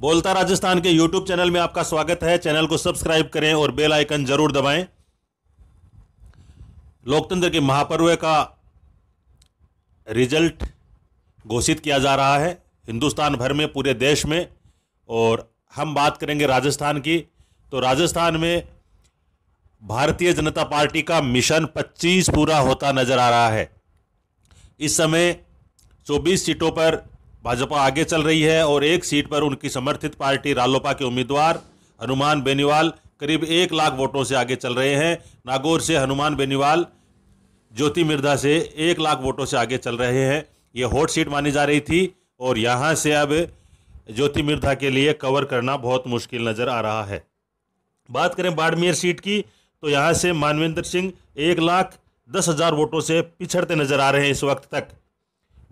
बोलता राजस्थान के YouTube channel में आपका स्वागत है चैनल को सब्सक्राइब करें और बेल आइकन जरूर दबाएं लोकतंत्र के महापर्व का रिजल्ट घोषित किया जा रहा है हिंदुस्तान भर में पूरे देश में और हम बात करेंगे राजस्थान की तो राजस्थान में भारतीय जनता पार्टी का मिशन 25 पूरा होता नजर आ रहा है इस समय 24 सीटों पर भाजपा आगे चल रही है और एक सीट पर उनकी समर्थित पार्टी रालोपा के उम्मीदवार हनुमान बेनीवाल करीब एक लाख वोटों से आगे चल रहे हैं नागौर से हनुमान बेनीवाल ज्योति मिर्धा से एक लाख वोटों से आगे चल रहे हैं ये हॉट सीट मानी जा रही थी और यहाँ से अब ज्योति मिर्धा के लिए कवर करना बहुत मुश्किल नज़र आ रहा है बात करें बाड़मेर सीट की तो यहाँ से मानवेंद्र सिंह एक लाख दस हज़ार वोटों से पिछड़ते नज़र आ रहे हैं इस वक्त तक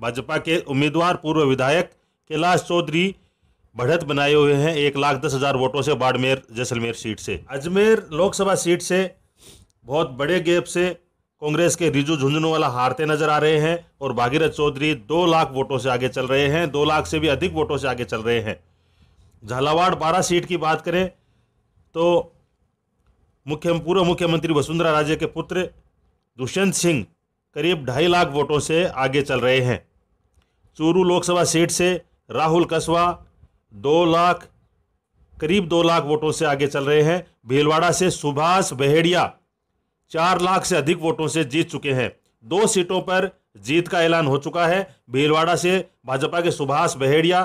भाजपा के उम्मीदवार पूर्व विधायक कैलाश चौधरी बढ़त बनाए हुए हैं एक लाख दस हज़ार वोटों से बाड़मेर जैसलमेर सीट से अजमेर लोकसभा सीट से बहुत बड़े गैप से कांग्रेस के रिजू वाला हारते नजर आ रहे हैं और भागीरथ चौधरी दो लाख वोटों से आगे चल रहे हैं दो लाख से भी अधिक वोटों से आगे चल रहे हैं झालावाड़ बारह सीट की बात करें तो मुख्य पूर्व मुख्यमंत्री वसुंधरा राजे के पुत्र दुष्यंत सिंह करीब ढाई लाख वोटों से आगे चल रहे हैं चूरू लोकसभा सीट से राहुल कस्बा दो लाख करीब दो लाख वोटों से आगे चल रहे हैं भीलवाड़ा से सुभाष बहेड़िया चार लाख से अधिक वोटों से जीत चुके हैं दो सीटों पर जीत का ऐलान हो चुका है भीलवाड़ा से भाजपा के सुभाष बहेड़िया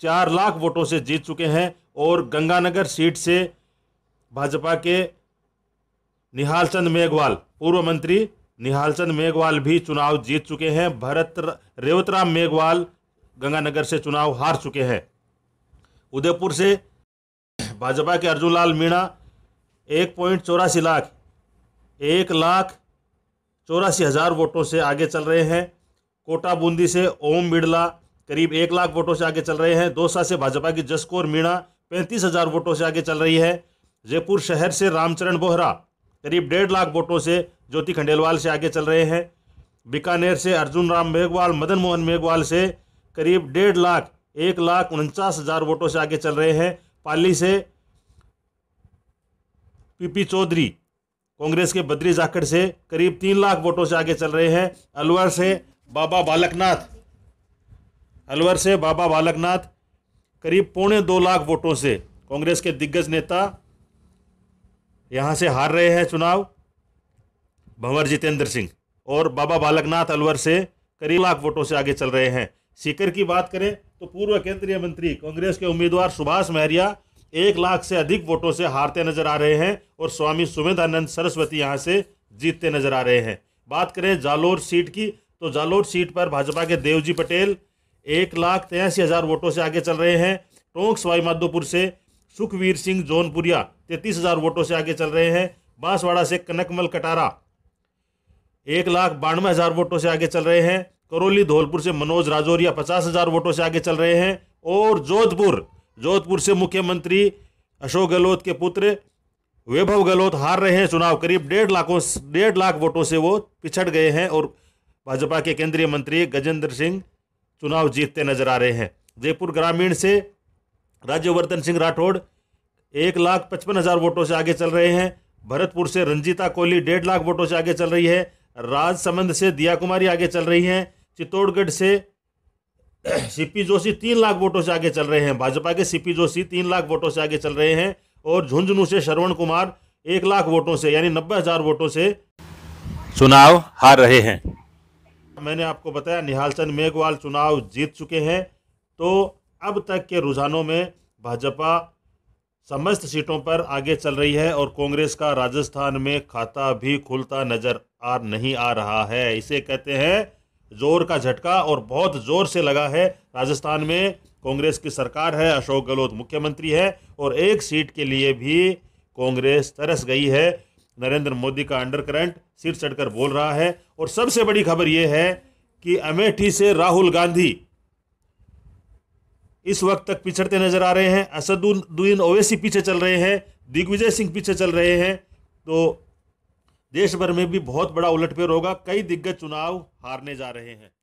चार लाख वोटों से जीत चुके हैं और गंगानगर सीट से भाजपा के निहाल चंद मेघवाल पूर्व मंत्री निहालचंद मेघवाल भी चुनाव जीत चुके हैं भरत रेवतराम मेघवाल गंगानगर से चुनाव हार चुके हैं उदयपुर से भाजपा के अर्जुन लाल मीणा एक पॉइंट चौरासी लाख एक लाख चौरासी हज़ार वोटों से आगे चल रहे हैं कोटा बूंदी से ओम बिड़ला करीब एक लाख वोटों से आगे चल रहे हैं दोसा से भाजपा की जसकोर मीणा पैंतीस हज़ार वोटों से आगे चल रही है जयपुर शहर से रामचरण बोहरा करीब डेढ़ लाख वोटों से ज्योति खंडेलवाल से आगे चल रहे हैं बीकानेर से अर्जुन राम मेघवाल मदन मोहन मेघवाल से करीब डेढ़ लाख एक लाख उनचास हज़ार वोटों से आगे चल रहे हैं पाली से पीपी चौधरी कांग्रेस के बद्री जाखड़ से करीब तीन लाख वोटों से आगे चल रहे हैं अलवर से बाबा बालकनाथ अलवर से बाबा बालकनाथ करीब पौने दो लाख वोटों से कांग्रेस के दिग्गज नेता यहाँ से हार रहे हैं चुनाव भंवर जितेंद्र सिंह और बाबा बालकनाथ अलवर से करीब लाख वोटों से आगे चल रहे हैं सीकर की बात करें तो पूर्व केंद्रीय मंत्री कांग्रेस के उम्मीदवार सुभाष महरिया एक लाख से अधिक वोटों से हारते नजर आ रहे हैं और स्वामी सुमेधानंद सरस्वती यहाँ से जीतते नजर आ रहे हैं बात करें जालोर सीट की तो जालोर सीट पर भाजपा के देवजी पटेल एक लाख तिरासी हज़ार वोटों से आगे चल रहे हैं टोंक सवाईमाधोपुर से सुखवीर सिंह जौनपुरिया तैतीस हजार वोटों से आगे चल रहे हैं बांसवाड़ा से कनकमल कटारा एक लाख बानवे हजार वोटों से आगे चल रहे हैं करौली धौलपुर से मनोज राजौरिया पचास हजार वोटों से आगे चल रहे हैं और जोधपुर जोधपुर से मुख्यमंत्री अशोक गहलोत के पुत्र वैभव गहलोत हार रहे हैं चुनाव करीब डेढ़ लाखों डेढ़ लाख वोटों से वो पिछड़ गए हैं और भाजपा के केंद्रीय मंत्री गजेंद्र सिंह चुनाव जीतते नजर आ रहे हैं जयपुर ग्रामीण से राज्यवर्धन सिंह राठौड़ एक लाख पचपन हज़ार वोटों से आगे चल रहे हैं भरतपुर से रंजीता कोहली डेढ़ लाख वोटों से आगे चल रही है राजसमंद से दिया कुमारी आगे चल रही हैं चित्तौड़गढ़ से सीपी जोशी तीन लाख वोटों से आगे चल रहे हैं भाजपा के सीपी जोशी तीन लाख वोटों से आगे चल रहे हैं और झुंझुनू से श्रवण कुमार एक लाख वोटों से यानी नब्बे हज़ार वोटों से चुनाव हार रहे हैं मैंने आपको बताया निहाल चंद मेघवाल चुनाव जीत चुके हैं तो अब तक के रुझानों में भाजपा समस्त सीटों पर आगे चल रही है और कांग्रेस का राजस्थान में खाता भी खुलता नजर आ नहीं आ रहा है इसे कहते हैं जोर का झटका और बहुत जोर से लगा है राजस्थान में कांग्रेस की सरकार है अशोक गहलोत मुख्यमंत्री है और एक सीट के लिए भी कांग्रेस तरस गई है नरेंद्र मोदी का अंडर करंट सिर चढ़कर बोल रहा है और सबसे बड़ी खबर यह है कि अमेठी से राहुल गांधी इस वक्त तक पिछड़ते नजर आ रहे हैं असदुद्दीन ओवैसी पीछे चल रहे हैं दिग्विजय सिंह पीछे चल रहे हैं तो देश भर में भी बहुत बड़ा उलटफेर होगा कई दिग्गज चुनाव हारने जा रहे हैं